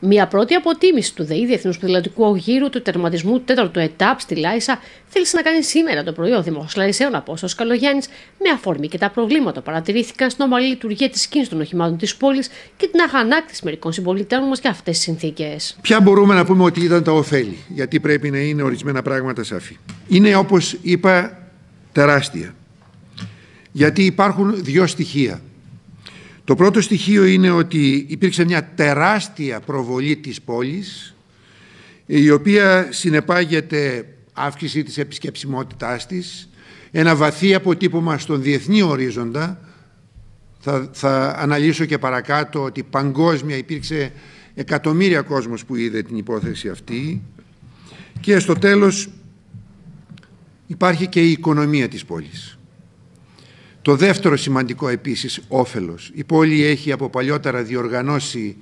Μια πρώτη αποτίμηση του ΔΕΗ Διεθνούς Ποδηλατικού Ογείρου του τερματισμού ΕΤΑΠ στη Λάισα θέλησε να κάνει σήμερα το πρωί ο Δημοχό Λαϊσαίων Απόστολο Καλογιάννη με αφορμή και τα προβλήματα που παρατηρήθηκαν στην ομαλή λειτουργία της κίνηση των οχημάτων της πόλης και την αγανάκτηση μερικών συμπολιτών μας για αυτές τις συνθήκες. Ποια μπορούμε να πούμε ότι ήταν τα ωφέλη, γιατί πρέπει να είναι ορισμένα πράγματα σαφή. Είναι όπως είπα τεράστια. Γιατί υπάρχουν δύο στοιχεία. Το πρώτο στοιχείο είναι ότι υπήρξε μια τεράστια προβολή της πόλης η οποία συνεπάγεται αύξηση της επισκεψιμότητάς της, ένα βαθύ αποτύπωμα στον διεθνή ορίζοντα. Θα, θα αναλύσω και παρακάτω ότι παγκόσμια υπήρξε εκατομμύρια κόσμος που είδε την υπόθεση αυτή και στο τέλος υπάρχει και η οικονομία της πόλης. Το δεύτερο σημαντικό επίσης όφελος. Η πόλη έχει από παλιότερα διοργανώσει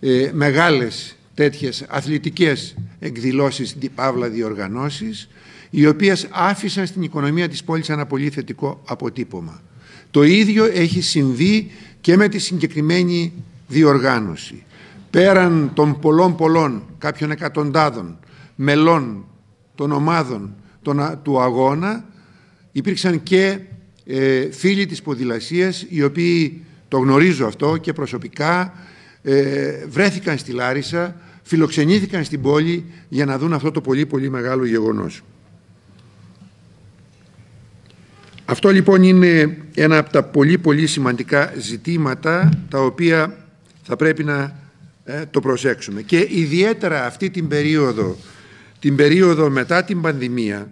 ε, μεγάλες τέτοιες αθλητικές εκδηλώσεις, παύλα διοργανώσεις, οι οποίες άφησαν στην οικονομία της πόλης ένα πολύ θετικό αποτύπωμα. Το ίδιο έχει συμβεί και με τη συγκεκριμένη διοργάνωση. Πέραν των πολλών πολλών, κάποιων εκατοντάδων μελών των ομάδων του αγώνα, υπήρξαν και ε, φίλοι της ποδηλασίας οι οποίοι το γνωρίζω αυτό και προσωπικά ε, βρέθηκαν στη Λάρισα, φιλοξενήθηκαν στην πόλη για να δουν αυτό το πολύ πολύ μεγάλο γεγονός. Αυτό λοιπόν είναι ένα από τα πολύ πολύ σημαντικά ζητήματα τα οποία θα πρέπει να ε, το προσέξουμε. Και ιδιαίτερα αυτή την περίοδο, την περίοδο μετά την πανδημία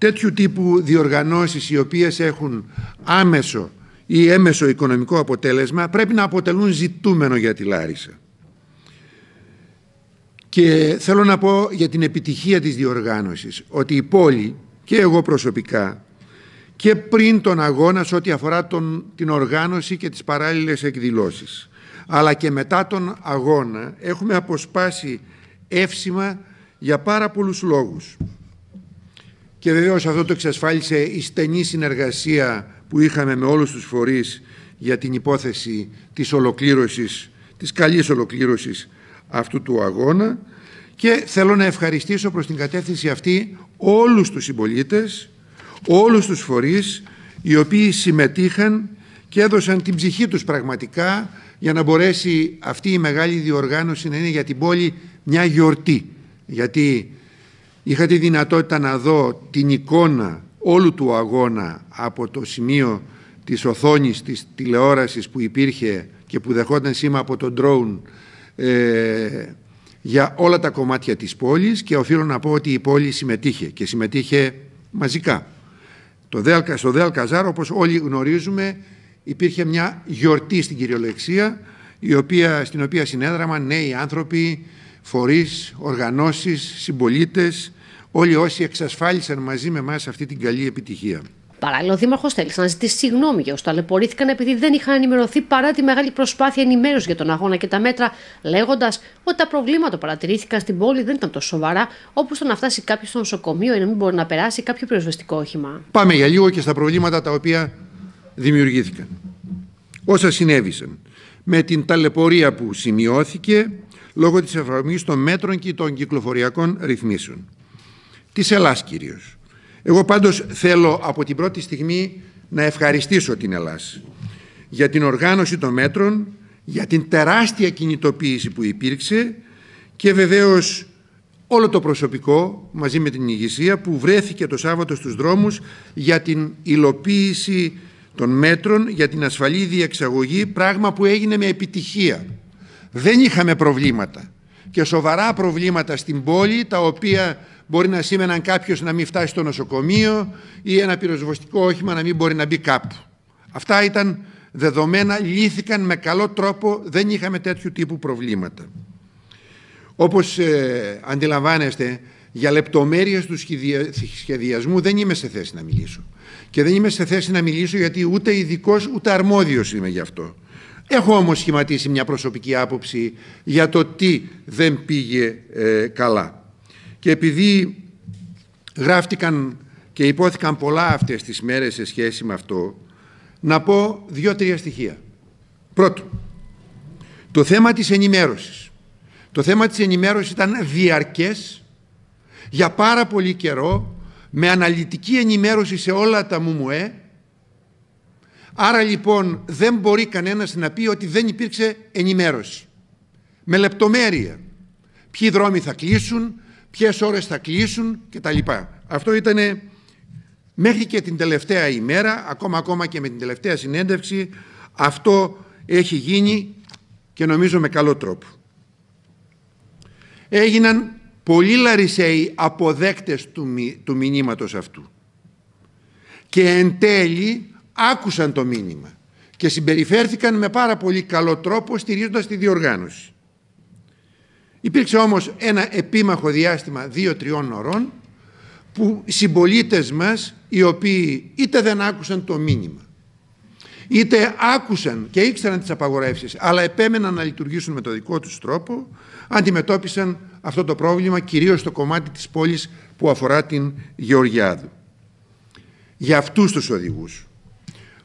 τέτοιου τύπου διοργανώσεις οι οποίες έχουν άμεσο ή έμεσο οικονομικό αποτέλεσμα πρέπει να αποτελούν ζητούμενο για τη Λάρισα. Και θέλω να πω για την επιτυχία της διοργάνωσης ότι η πόλη και εγώ προσωπικά και πριν τον αγώνα σε ό,τι αφορά τον, την οργάνωση και τις παράλληλες εκδηλώσεις αλλά και μετά τον αγώνα έχουμε αποσπάσει εύσημα για πάρα πολλούς λόγους. Και βεβαίως αυτό το εξασφάλισε η στενή συνεργασία που είχαμε με όλους τους φορείς για την υπόθεση της ολοκλήρωσης, της καλής ολοκλήρωσης αυτού του αγώνα και θέλω να ευχαριστήσω προς την κατεύθυνση αυτή όλους τους συμπολίτες, όλους τους φορείς οι οποίοι συμμετείχαν και έδωσαν την ψυχή τους πραγματικά για να μπορέσει αυτή η μεγάλη διοργάνωση να είναι για την πόλη μια γιορτή. Γιατί Είχα τη δυνατότητα να δω την εικόνα όλου του αγώνα από το σημείο της οθόνης της τηλεόρασης που υπήρχε και που δεχόταν σήμα από τον ντρόουν ε, για όλα τα κομμάτια της πόλης και οφείλω να πω ότι η πόλη συμμετείχε και συμμετείχε μαζικά. Το Δελκα, στο Δέλ Καζάρ, όπως όλοι γνωρίζουμε, υπήρχε μια γιορτή στην κυριολεξία η οποία, στην οποία συνέδραμα νέοι άνθρωποι, φορείς, οργανώσεις, συμπολίτες, όλοι όσοι εξασφάλισαν μαζί με μας αυτή την καλή επιτυχία. Παράλληλα, ο Δήμαρχος θέλεις να ζητήσεις συγγνώμη για όσου ταλαιπωρήθηκαν επειδή δεν είχαν ενημερωθεί παρά τη μεγάλη προσπάθεια ενημέρωσης για τον αγώνα και τα μέτρα, λέγοντας ότι τα προβλήματα που παρατηρήθηκαν στην πόλη δεν ήταν τόσο σοβαρά, όπως το να φτάσει κάποιος στο νοσοκομείο ή να μην μπορεί να περάσει κάποιο πυροσβεστικό όχημα. Πάμε για λίγο και στα προβλήματα τα οποία δημιουργήθηκαν. Όσα συνέβησαν. Με την ταλαιπωρία που σημειώθηκε, λόγω της εφαρμογής των μέτρων και των κυκλοφοριακών ρυθμίσεων. Της Ελλάς κυρίως. Εγώ πάντως θέλω από την πρώτη στιγμή να ευχαριστήσω την Ελλάς για την οργάνωση των μέτρων, για την τεράστια κινητοποίηση που υπήρξε και βεβαίως όλο το προσωπικό μαζί με την ηγεσία που βρέθηκε το Σάββατο στους δρόμους για την υλοποίηση των μέτρων για την ασφαλή διεξαγωγή, πράγμα που έγινε με επιτυχία δεν είχαμε προβλήματα και σοβαρά προβλήματα στην πόλη τα οποία μπορεί να σήμαιναν κάποιος να μην φτάσει στο νοσοκομείο ή ένα πυροσβοστικό όχημα να μην μπορεί να μπει κάπου. Αυτά ήταν δεδομένα, λύθηκαν με καλό τρόπο, δεν είχαμε τέτοιου τύπου προβλήματα. Όπως ε, αντιλαμβάνεστε, για λεπτομέρειες του σχεδιασμού δεν είμαι σε θέση να μιλήσω. Και δεν είμαι σε θέση να μιλήσω γιατί ούτε ειδικός ούτε αρμόδιος είμαι γι' αυτό. Έχω όμως σχηματίσει μια προσωπική άποψη για το τι δεν πήγε ε, καλά. Και επειδή γράφτηκαν και υπόθηκαν πολλά αυτές τις μέρες σε σχέση με αυτό, να πω δύο-τρία στοιχεία. Πρώτο, το θέμα της ενημέρωσης. Το θέμα της ενημέρωσης ήταν διαρκές για πάρα πολύ καιρό με αναλυτική ενημέρωση σε όλα τα μουέ. Άρα λοιπόν δεν μπορεί κανένας να πει ότι δεν υπήρξε ενημέρωση. Με λεπτομέρεια. Ποιοι δρόμοι θα κλείσουν, ποιες ώρες θα κλείσουν κτλ. Αυτό ήταν μέχρι και την τελευταία ημέρα, ακόμα, ακόμα και με την τελευταία συνέντευξη, αυτό έχει γίνει και νομίζω με καλό τρόπο. Έγιναν πολλοί λαρισαίοι αποδέκτες του, του μηνύματος αυτού. Και εν τέλει άκουσαν το μήνυμα και συμπεριφέρθηκαν με πάρα πολύ καλό τρόπο στηρίζοντας τη διοργάνωση. Υπήρξε όμως ένα επίμαχο διάστημα δύο-τριών ωρών που συμπολίτες μας οι οποίοι είτε δεν άκουσαν το μήνυμα είτε άκουσαν και ήξεραν τις απαγορεύσεις αλλά επέμεναν να λειτουργήσουν με το δικό τους τρόπο αντιμετώπισαν αυτό το πρόβλημα κυρίως στο κομμάτι της πόλης που αφορά την Γεωργιάδου. Για αυτούς τους οδηγούς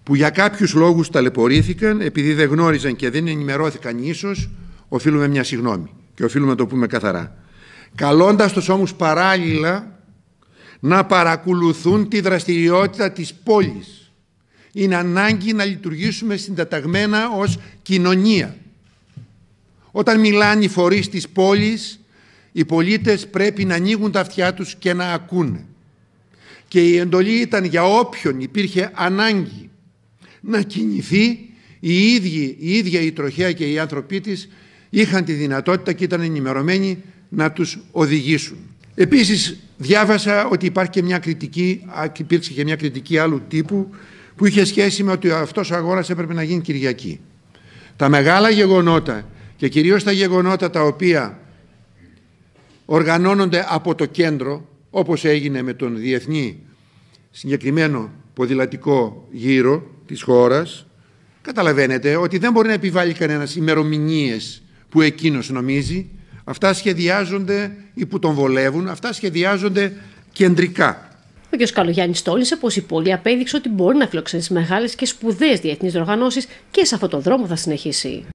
που για κάποιους λόγους ταλαιπωρήθηκαν επειδή δεν γνώριζαν και δεν ενημερώθηκαν ίσως οφείλουμε μια συγνώμη και οφείλουμε να το πούμε καθαρά καλώντας τους όμως παράλληλα να παρακολουθούν τη δραστηριότητα της πόλης είναι ανάγκη να λειτουργήσουμε συνταταγμένα ως κοινωνία όταν μιλάνε οι φορείς της πόλης οι πολίτες πρέπει να ανοίγουν τα αυτιά τους και να ακούνε και η εντολή ήταν για όποιον υπήρχε ανάγκη να κινηθεί. Οι ίδιοι, η ίδια η τροχέα και οι άνθρωποι της είχαν τη δυνατότητα και ήταν ενημερωμένοι να τους οδηγήσουν. Επίσης διάβασα ότι υπάρχει και μια κριτική, υπήρξε και μια κριτική άλλου τύπου που είχε σχέση με ότι αυτός ο αγώνας έπρεπε να γίνει Κυριακή. Τα μεγάλα γεγονότα και κυρίως τα γεγονότα τα οποία οργανώνονται από το κέντρο όπως έγινε με τον διεθνή συγκεκριμένο ποδηλατικό γύρο της χώρας καταλαβαίνετε ότι δεν μπορεί να επιβάλλει κανένας ημερομηνίες που εκείνος νομίζει αυτά σχεδιάζονται ή που τον βολεύουν αυτά σχεδιάζονται κεντρικά ο κ. Καλογιάννης τόλισε πως η πόλη απέδειξε ότι μπορεί να φιλοξενήσει μεγάλες και σπουδαίες διεθνείς οργανώσει και σε αυτό τον δρόμο θα συνεχίσει.